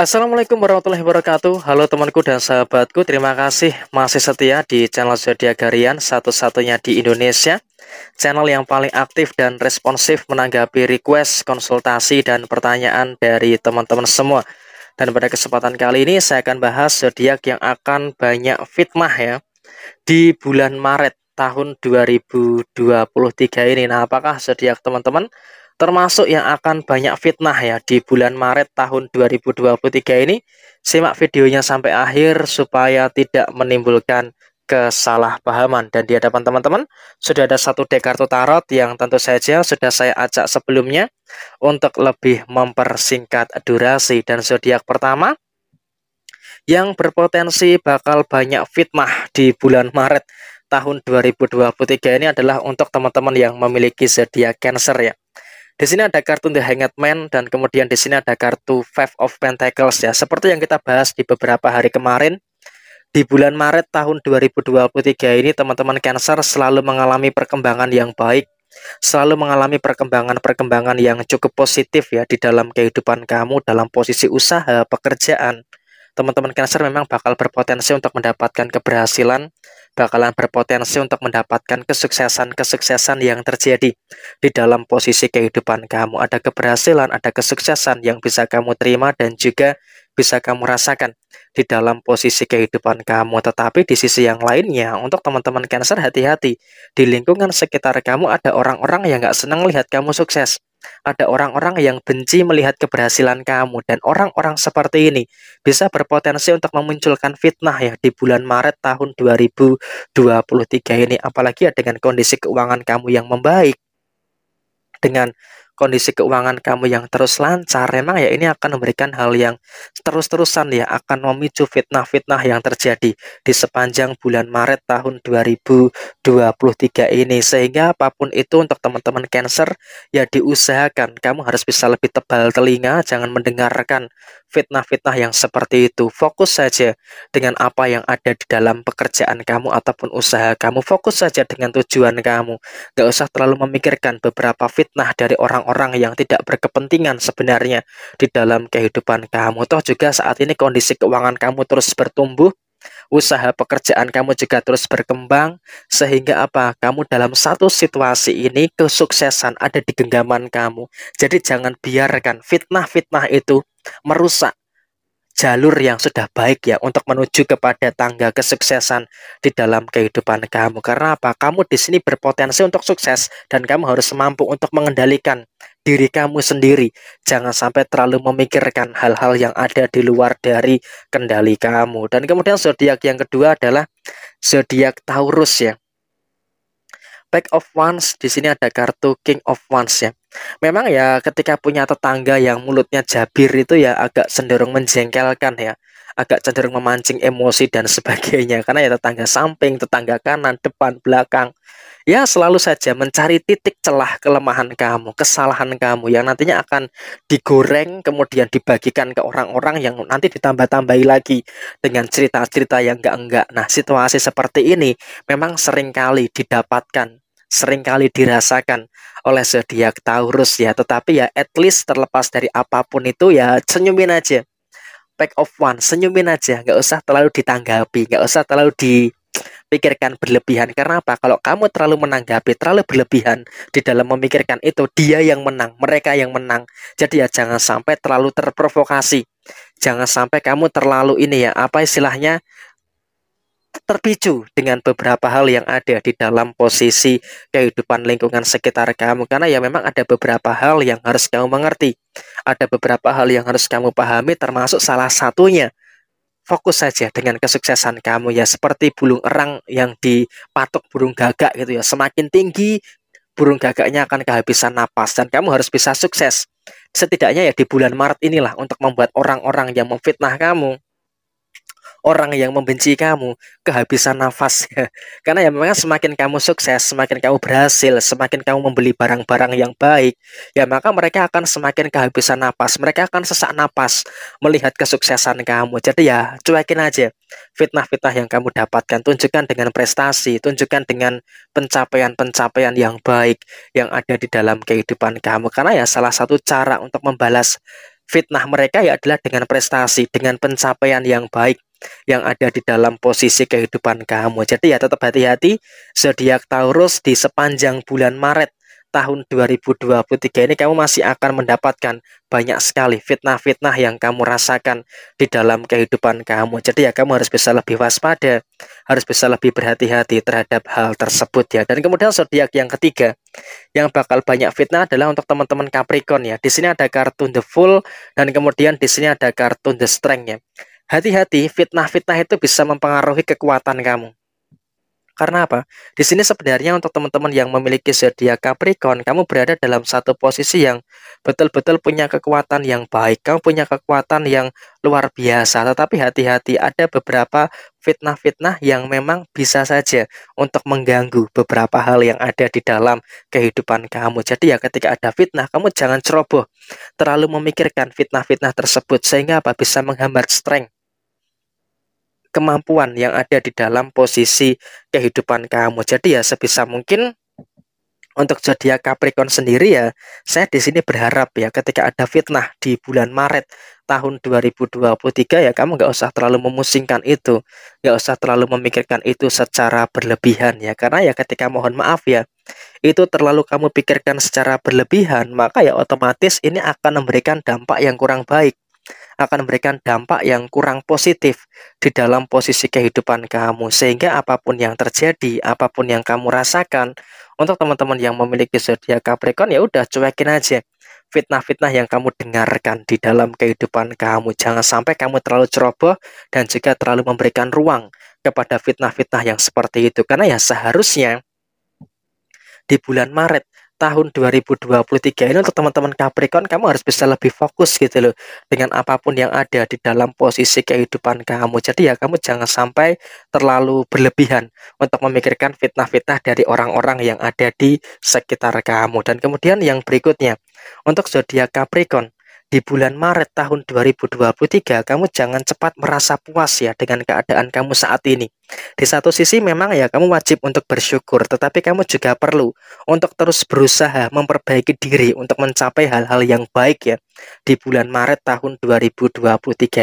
Assalamualaikum warahmatullahi wabarakatuh Halo temanku dan sahabatku Terima kasih masih setia di channel Zodiac Garian Satu-satunya di Indonesia Channel yang paling aktif dan responsif Menanggapi request, konsultasi, dan pertanyaan dari teman-teman semua Dan pada kesempatan kali ini Saya akan bahas Zodiac yang akan banyak fitnah ya Di bulan Maret tahun 2023 ini Nah apakah Zodiac teman-teman termasuk yang akan banyak fitnah ya di bulan Maret tahun 2023 ini. Simak videonya sampai akhir supaya tidak menimbulkan kesalahpahaman. Dan di hadapan teman-teman sudah ada satu deck kartu tarot yang tentu saja sudah saya ajak sebelumnya untuk lebih mempersingkat durasi. Dan zodiak pertama yang berpotensi bakal banyak fitnah di bulan Maret tahun 2023 ini adalah untuk teman-teman yang memiliki zodiak Cancer ya. Di sini ada kartu The Hanged Man dan kemudian di sini ada kartu Five of Pentacles ya. Seperti yang kita bahas di beberapa hari kemarin, di bulan Maret tahun 2023 ini teman-teman Cancer selalu mengalami perkembangan yang baik, selalu mengalami perkembangan-perkembangan yang cukup positif ya di dalam kehidupan kamu dalam posisi usaha, pekerjaan. Teman-teman Cancer memang bakal berpotensi untuk mendapatkan keberhasilan bakalan berpotensi untuk mendapatkan kesuksesan-kesuksesan yang terjadi di dalam posisi kehidupan kamu. Ada keberhasilan, ada kesuksesan yang bisa kamu terima dan juga bisa kamu rasakan di dalam posisi kehidupan kamu. Tetapi di sisi yang lainnya, untuk teman-teman Cancer hati-hati. Di lingkungan sekitar kamu ada orang-orang yang nggak senang lihat kamu sukses. Ada orang-orang yang benci melihat keberhasilan kamu dan orang-orang seperti ini bisa berpotensi untuk memunculkan fitnah ya di bulan Maret tahun 2023 ini apalagi ya dengan kondisi keuangan kamu yang membaik dengan kondisi keuangan kamu yang terus lancar, memang ya ini akan memberikan hal yang terus-terusan ya akan memicu fitnah-fitnah yang terjadi di sepanjang bulan Maret tahun 2023 ini. Sehingga apapun itu untuk teman-teman Cancer ya diusahakan kamu harus bisa lebih tebal telinga, jangan mendengarkan fitnah-fitnah yang seperti itu. Fokus saja dengan apa yang ada di dalam pekerjaan kamu ataupun usaha kamu. Fokus saja dengan tujuan kamu. Gak usah terlalu memikirkan beberapa fitnah dari orang-orang orang yang tidak berkepentingan sebenarnya di dalam kehidupan kamu. Toh juga saat ini kondisi keuangan kamu terus bertumbuh, usaha pekerjaan kamu juga terus berkembang sehingga apa kamu dalam satu situasi ini kesuksesan ada di genggaman kamu jadi jangan biarkan fitnah-fitnah itu merusak jalur yang sudah baik ya untuk menuju kepada tangga kesuksesan di dalam kehidupan kamu. Karena apa? Kamu di sini berpotensi untuk sukses dan kamu harus mampu untuk mengendalikan diri kamu sendiri. Jangan sampai terlalu memikirkan hal-hal yang ada di luar dari kendali kamu. Dan kemudian zodiak yang kedua adalah zodiak Taurus ya. Pack of Wands di sini ada kartu King of Wands ya. Memang ya ketika punya tetangga yang mulutnya jabir itu ya agak cenderung menjengkelkan ya. Agak cenderung memancing emosi dan sebagainya karena ya tetangga samping, tetangga kanan, depan, belakang. Ya selalu saja mencari titik celah kelemahan kamu, kesalahan kamu yang nantinya akan digoreng kemudian dibagikan ke orang-orang yang nanti ditambah-tambahi lagi dengan cerita-cerita yang enggak-enggak. Nah, situasi seperti ini memang seringkali didapatkan seringkali dirasakan oleh zodiak Taurus ya. Tetapi ya at least terlepas dari apapun itu ya senyumin aja. pack of one, senyumin aja, nggak usah terlalu ditanggapi, nggak usah terlalu dipikirkan berlebihan. Karena apa? Kalau kamu terlalu menanggapi, terlalu berlebihan di dalam memikirkan itu, dia yang menang, mereka yang menang. Jadi ya jangan sampai terlalu terprovokasi. Jangan sampai kamu terlalu ini ya, apa istilahnya, terpicu dengan beberapa hal yang ada di dalam posisi kehidupan lingkungan sekitar kamu karena ya memang ada beberapa hal yang harus kamu mengerti ada beberapa hal yang harus kamu pahami termasuk salah satunya fokus saja dengan kesuksesan kamu ya seperti burung erang yang dipatok burung gagak gitu ya semakin tinggi burung gagaknya akan kehabisan napas dan kamu harus bisa sukses setidaknya ya di bulan Maret inilah untuk membuat orang-orang yang memfitnah kamu orang yang membenci kamu kehabisan nafas, Karena ya memang semakin kamu sukses, semakin kamu berhasil, semakin kamu membeli barang-barang yang baik, ya maka mereka akan semakin kehabisan nafas. Mereka akan sesak nafas melihat kesuksesan kamu. Jadi ya cuekin aja fitnah-fitnah yang kamu dapatkan. Tunjukkan dengan prestasi, tunjukkan dengan pencapaian-pencapaian yang baik yang ada di dalam kehidupan kamu. Karena ya salah satu cara untuk membalas fitnah mereka ya adalah dengan prestasi, dengan pencapaian yang baik, yang ada di dalam posisi kehidupan kamu. Jadi ya tetap hati-hati zodiak Taurus di sepanjang bulan Maret tahun 2023 ini kamu masih akan mendapatkan banyak sekali fitnah-fitnah yang kamu rasakan di dalam kehidupan kamu. Jadi ya kamu harus bisa lebih waspada, harus bisa lebih berhati-hati terhadap hal tersebut ya. Dan kemudian zodiak yang ketiga yang bakal banyak fitnah adalah untuk teman-teman Capricorn ya. Di sini ada kartun The Fool dan kemudian di sini ada kartun The Strength ya. Hati-hati, fitnah-fitnah itu bisa mempengaruhi kekuatan kamu. Karena apa? Di sini sebenarnya untuk teman-teman yang memiliki zodiak Capricorn, kamu berada dalam satu posisi yang betul-betul punya kekuatan yang baik. Kamu punya kekuatan yang luar biasa. Tetapi hati-hati, ada beberapa fitnah-fitnah yang memang bisa saja untuk mengganggu beberapa hal yang ada di dalam kehidupan kamu. Jadi ya ketika ada fitnah, kamu jangan ceroboh terlalu memikirkan fitnah-fitnah tersebut sehingga apa bisa menghambat strength kemampuan yang ada di dalam posisi kehidupan kamu. Jadi ya sebisa mungkin untuk zodiak Capricorn sendiri ya, saya di sini berharap ya ketika ada fitnah di bulan Maret tahun 2023 ya kamu nggak usah terlalu memusingkan itu, nggak usah terlalu memikirkan itu secara berlebihan ya karena ya ketika mohon maaf ya itu terlalu kamu pikirkan secara berlebihan maka ya otomatis ini akan memberikan dampak yang kurang baik akan memberikan dampak yang kurang positif di dalam posisi kehidupan kamu. Sehingga apapun yang terjadi, apapun yang kamu rasakan, untuk teman-teman yang memiliki zodiak Capricorn ya udah cuekin aja fitnah-fitnah yang kamu dengarkan di dalam kehidupan kamu. Jangan sampai kamu terlalu ceroboh dan juga terlalu memberikan ruang kepada fitnah-fitnah yang seperti itu. Karena ya seharusnya di bulan Maret tahun 2023 ini untuk teman-teman Capricorn kamu harus bisa lebih fokus gitu loh dengan apapun yang ada di dalam posisi kehidupan kamu. Jadi ya kamu jangan sampai terlalu berlebihan untuk memikirkan fitnah-fitnah dari orang-orang yang ada di sekitar kamu. Dan kemudian yang berikutnya untuk zodiak Capricorn di bulan Maret tahun 2023 kamu jangan cepat merasa puas ya dengan keadaan kamu saat ini. Di satu sisi memang ya kamu wajib untuk bersyukur, tetapi kamu juga perlu untuk terus berusaha memperbaiki diri untuk mencapai hal-hal yang baik ya di bulan Maret tahun 2023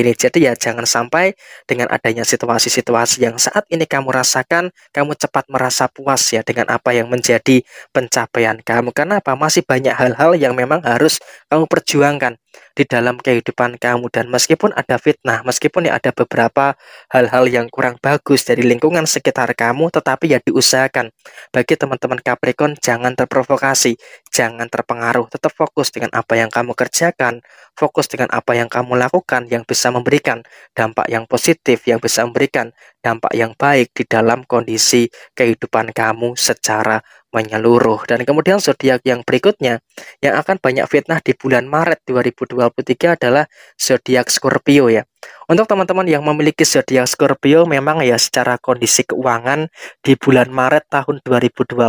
ini. Jadi ya jangan sampai dengan adanya situasi-situasi yang saat ini kamu rasakan, kamu cepat merasa puas ya dengan apa yang menjadi pencapaian kamu. Karena apa? Masih banyak hal-hal yang memang harus kamu perjuangkan di dalam kehidupan kamu dan meskipun ada fitnah, meskipun ya ada beberapa hal-hal yang kurang bagus dari lingkungan sekitar kamu, tetapi ya diusahakan. Bagi teman-teman Capricorn, jangan terprovokasi, jangan terpengaruh. Tetap fokus dengan apa yang kamu kerjakan, fokus dengan apa yang kamu lakukan yang bisa memberikan dampak yang positif, yang bisa memberikan dampak yang baik di dalam kondisi kehidupan kamu secara menyeluruh. Dan kemudian zodiak yang berikutnya yang akan banyak fitnah di bulan Maret 2023 adalah zodiak Scorpio ya. Untuk teman-teman yang memiliki zodiak Scorpio memang ya secara kondisi keuangan di bulan Maret tahun 2023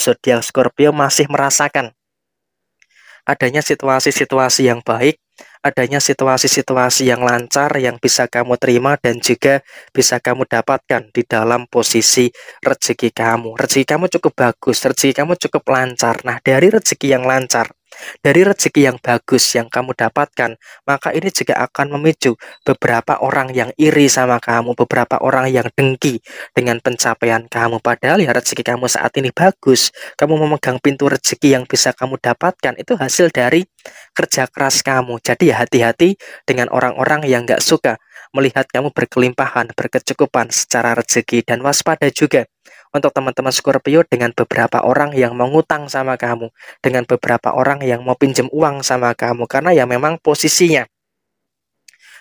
zodiak Scorpio masih merasakan adanya situasi-situasi yang baik adanya situasi-situasi yang lancar yang bisa kamu terima dan juga bisa kamu dapatkan di dalam posisi rezeki kamu. Rezeki kamu cukup bagus, rezeki kamu cukup lancar. Nah, dari rezeki yang lancar, dari rezeki yang bagus yang kamu dapatkan, maka ini juga akan memicu beberapa orang yang iri sama kamu, beberapa orang yang dengki dengan pencapaian kamu. Padahal ya rezeki kamu saat ini bagus, kamu memegang pintu rezeki yang bisa kamu dapatkan itu hasil dari kerja keras kamu. Jadi ya hati-hati dengan orang-orang yang nggak suka melihat kamu berkelimpahan, berkecukupan secara rezeki dan waspada juga untuk teman-teman Scorpio dengan beberapa orang yang mau ngutang sama kamu, dengan beberapa orang yang mau pinjam uang sama kamu karena ya memang posisinya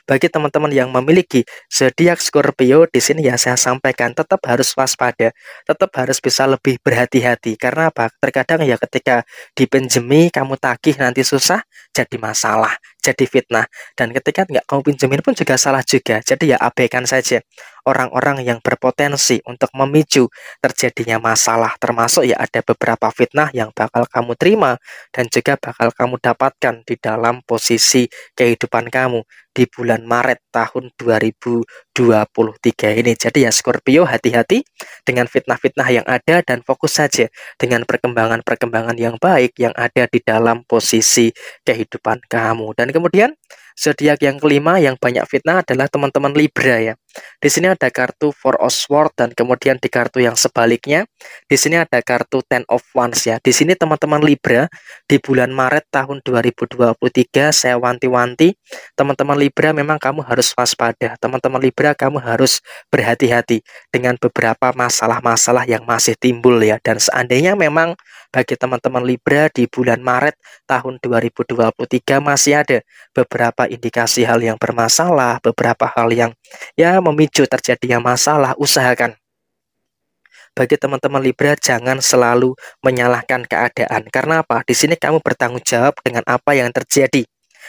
bagi teman-teman yang memiliki zodiak Scorpio di sini ya saya sampaikan tetap harus waspada, tetap harus bisa lebih berhati-hati karena apa? Terkadang ya ketika dipinjemi kamu tagih nanti susah jadi masalah, jadi fitnah dan ketika nggak kamu pinjemin pun juga salah juga. Jadi ya abaikan saja orang-orang yang berpotensi untuk memicu terjadinya masalah termasuk ya ada beberapa fitnah yang bakal kamu terima dan juga bakal kamu dapatkan di dalam posisi kehidupan kamu di bulan Maret tahun 2023 ini. Jadi ya Scorpio hati-hati dengan fitnah-fitnah yang ada dan fokus saja dengan perkembangan-perkembangan yang baik yang ada di dalam posisi kehidupan kamu. Dan kemudian Zodiak yang kelima yang banyak fitnah adalah teman-teman Libra ya. Di sini ada kartu Four of Swords dan kemudian di kartu yang sebaliknya di sini ada kartu Ten of Wands ya. Di sini teman-teman Libra di bulan Maret tahun 2023 saya wanti-wanti teman-teman Libra memang kamu harus waspada. Teman-teman Libra kamu harus berhati-hati dengan beberapa masalah-masalah yang masih timbul ya dan seandainya memang bagi teman-teman Libra di bulan Maret tahun 2023 masih ada beberapa indikasi hal yang bermasalah, beberapa hal yang ya memicu terjadinya masalah, usahakan. Bagi teman-teman Libra jangan selalu menyalahkan keadaan. Karena apa? Di sini kamu bertanggung jawab dengan apa yang terjadi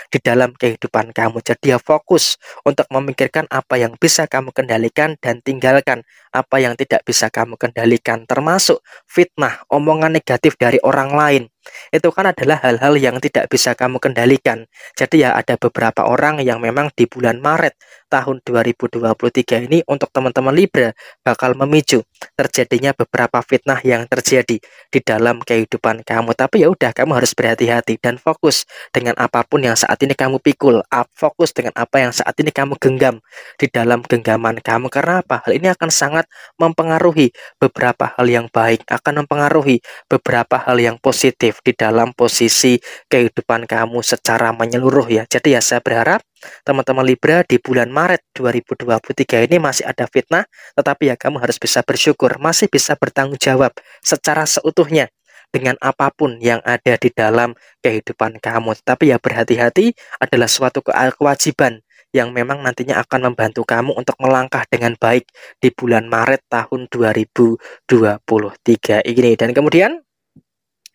di dalam kehidupan kamu. Jadi ya fokus untuk memikirkan apa yang bisa kamu kendalikan dan tinggalkan apa yang tidak bisa kamu kendalikan termasuk fitnah, omongan negatif dari orang lain. Itu kan adalah hal-hal yang tidak bisa kamu kendalikan. Jadi ya ada beberapa orang yang memang di bulan Maret tahun 2023 ini untuk teman-teman Libra bakal memicu terjadinya beberapa fitnah yang terjadi di dalam kehidupan kamu. Tapi ya udah kamu harus berhati-hati dan fokus dengan apapun yang saat ini kamu pikul, fokus dengan apa yang saat ini kamu genggam di dalam genggaman kamu. Karena apa? Hal ini akan sangat mempengaruhi beberapa hal yang baik, akan mempengaruhi beberapa hal yang positif di dalam posisi kehidupan kamu secara menyeluruh ya. Jadi ya saya berharap teman-teman Libra di bulan Maret 2023 ini masih ada fitnah, tetapi ya kamu harus bisa bersyukur, masih bisa bertanggung jawab secara seutuhnya dengan apapun yang ada di dalam kehidupan kamu. Tapi ya berhati-hati adalah suatu kewajiban yang memang nantinya akan membantu kamu untuk melangkah dengan baik di bulan Maret tahun 2023 ini. Dan kemudian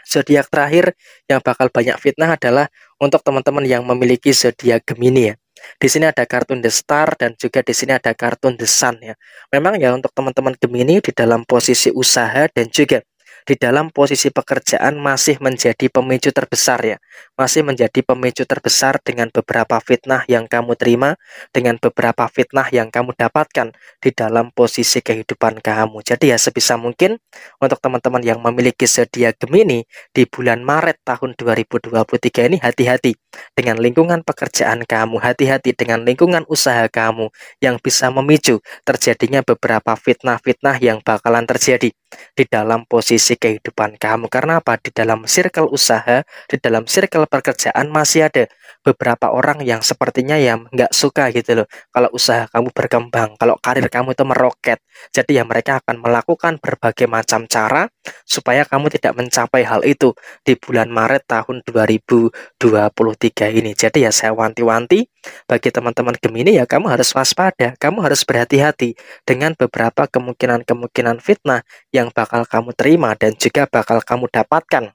zodiak terakhir yang bakal banyak fitnah adalah untuk teman-teman yang memiliki zodiak Gemini ya. Di sini ada kartun The Star dan juga di sini ada kartun The Sun ya. Memang ya untuk teman-teman Gemini di dalam posisi usaha dan juga di dalam posisi pekerjaan masih menjadi pemicu terbesar ya. Masih menjadi pemicu terbesar dengan beberapa fitnah yang kamu terima, dengan beberapa fitnah yang kamu dapatkan di dalam posisi kehidupan kamu. Jadi ya sebisa mungkin untuk teman-teman yang memiliki sedia Gemini di bulan Maret tahun 2023 ini hati-hati dengan lingkungan pekerjaan kamu, hati-hati dengan lingkungan usaha kamu yang bisa memicu terjadinya beberapa fitnah-fitnah yang bakalan terjadi di dalam posisi kehidupan kamu. Karena apa? Di dalam circle usaha, di dalam circle pekerjaan masih ada beberapa orang yang sepertinya ya nggak suka gitu loh. Kalau usaha kamu berkembang, kalau karir kamu itu meroket. Jadi ya mereka akan melakukan berbagai macam cara supaya kamu tidak mencapai hal itu di bulan Maret tahun 2023 ini. Jadi ya saya wanti-wanti bagi teman-teman Gemini ya kamu harus waspada, kamu harus berhati-hati dengan beberapa kemungkinan-kemungkinan fitnah yang bakal kamu terima dan juga bakal kamu dapatkan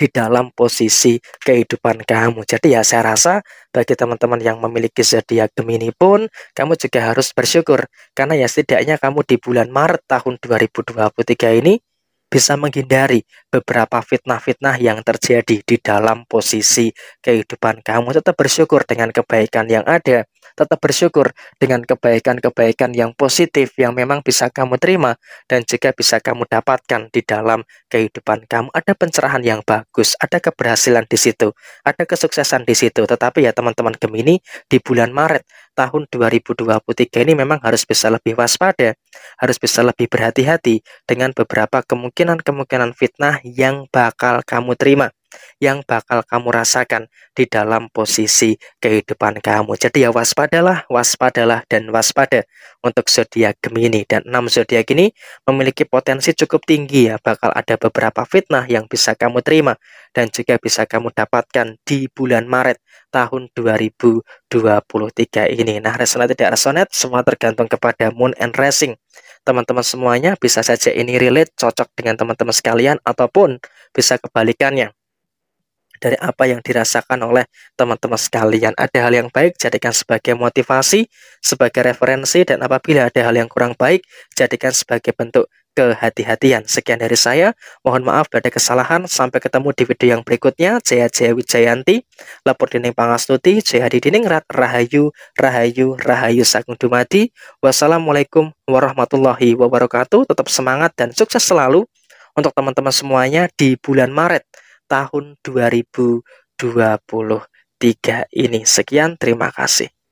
di dalam posisi kehidupan kamu. Jadi ya saya rasa bagi teman-teman yang memiliki zodiak Gemini pun kamu juga harus bersyukur karena ya setidaknya kamu di bulan Maret tahun 2023 ini bisa menghindari beberapa fitnah-fitnah yang terjadi di dalam posisi kehidupan kamu. Tetap bersyukur dengan kebaikan yang ada tetap bersyukur dengan kebaikan-kebaikan yang positif yang memang bisa kamu terima dan juga bisa kamu dapatkan di dalam kehidupan kamu. Ada pencerahan yang bagus, ada keberhasilan di situ, ada kesuksesan di situ. Tetapi ya teman-teman Gemini, di bulan Maret tahun 2023 ini memang harus bisa lebih waspada, harus bisa lebih berhati-hati dengan beberapa kemungkinan-kemungkinan fitnah yang bakal kamu terima yang bakal kamu rasakan di dalam posisi kehidupan kamu. Jadi ya waspadalah, waspadalah, dan waspada untuk zodiak Gemini. Dan enam zodiak ini memiliki potensi cukup tinggi ya, bakal ada beberapa fitnah yang bisa kamu terima dan juga bisa kamu dapatkan di bulan Maret tahun 2023 ini. Nah, resonate tidak resonate, semua tergantung kepada moon and Rising teman-teman semuanya bisa saja ini relate cocok dengan teman-teman sekalian ataupun bisa kebalikannya dari apa yang dirasakan oleh teman-teman sekalian. Ada hal yang baik, jadikan sebagai motivasi, sebagai referensi, dan apabila ada hal yang kurang baik, jadikan sebagai bentuk kehati-hatian. Sekian dari saya, mohon maaf pada kesalahan, sampai ketemu di video yang berikutnya. Jaya Jaya Wijayanti, Lapor Dining Pangastuti, Jaya Diningrat, Rahayu, Rahayu, Rahayu Sagung Dumadi. Wassalamualaikum warahmatullahi wabarakatuh. Tetap semangat dan sukses selalu untuk teman-teman semuanya di bulan Maret tahun 2023 ini. Sekian, terima kasih.